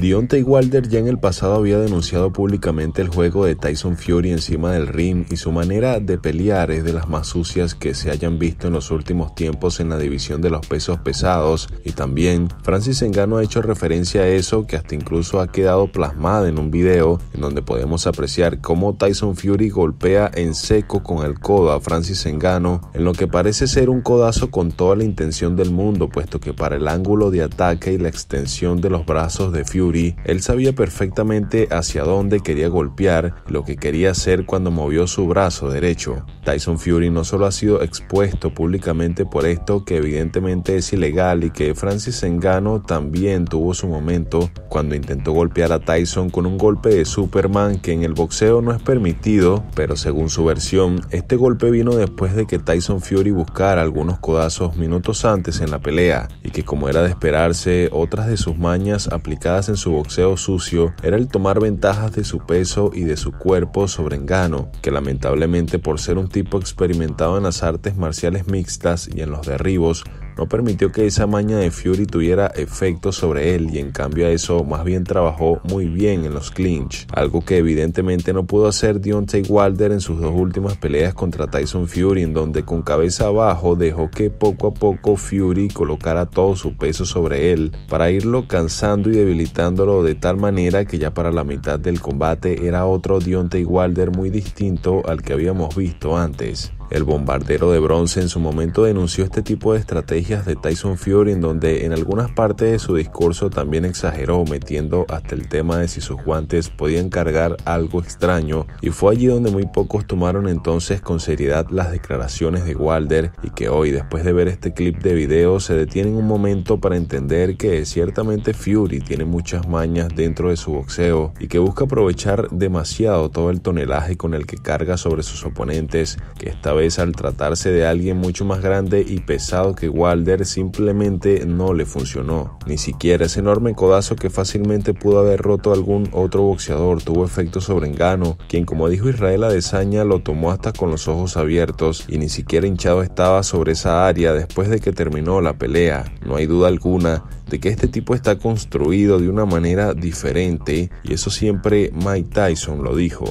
Deontay Wilder ya en el pasado había denunciado públicamente el juego de Tyson Fury encima del ring y su manera de pelear es de las más sucias que se hayan visto en los últimos tiempos en la división de los pesos pesados y también Francis Engano ha hecho referencia a eso que hasta incluso ha quedado plasmada en un video en donde podemos apreciar cómo Tyson Fury golpea en seco con el codo a Francis Engano en lo que parece ser un codazo con toda la intención del mundo puesto que para el ángulo de ataque y la extensión de los brazos de Fury él sabía perfectamente hacia dónde quería golpear, lo que quería hacer cuando movió su brazo derecho. Tyson Fury no solo ha sido expuesto públicamente por esto, que evidentemente es ilegal y que Francis Engano también tuvo su momento cuando intentó golpear a Tyson con un golpe de Superman que en el boxeo no es permitido, pero según su versión, este golpe vino después de que Tyson Fury buscara algunos codazos minutos antes en la pelea y que como era de esperarse, otras de sus mañas aplicadas en su boxeo sucio era el tomar ventajas de su peso y de su cuerpo sobre Engano, que lamentablemente por ser un tipo experimentado en las artes marciales mixtas y en los derribos, no permitió que esa maña de Fury tuviera efecto sobre él y en cambio a eso más bien trabajó muy bien en los clinch, algo que evidentemente no pudo hacer Deontay Wilder en sus dos últimas peleas contra Tyson Fury en donde con cabeza abajo dejó que poco a poco Fury colocara todo su peso sobre él para irlo cansando y debilitándolo de tal manera que ya para la mitad del combate era otro Deontay Wilder muy distinto al que habíamos visto antes. El bombardero de bronce en su momento denunció este tipo de estrategias de Tyson Fury en donde en algunas partes de su discurso también exageró metiendo hasta el tema de si sus guantes podían cargar algo extraño y fue allí donde muy pocos tomaron entonces con seriedad las declaraciones de Walder y que hoy después de ver este clip de video se detienen un momento para entender que ciertamente Fury tiene muchas mañas dentro de su boxeo y que busca aprovechar demasiado todo el tonelaje con el que carga sobre sus oponentes que está al tratarse de alguien mucho más grande y pesado que walder simplemente no le funcionó. Ni siquiera ese enorme codazo que fácilmente pudo haber roto algún otro boxeador tuvo efecto sobre Engano, quien como dijo Israel Adesaña lo tomó hasta con los ojos abiertos y ni siquiera hinchado estaba sobre esa área después de que terminó la pelea. No hay duda alguna de que este tipo está construido de una manera diferente y eso siempre Mike Tyson lo dijo.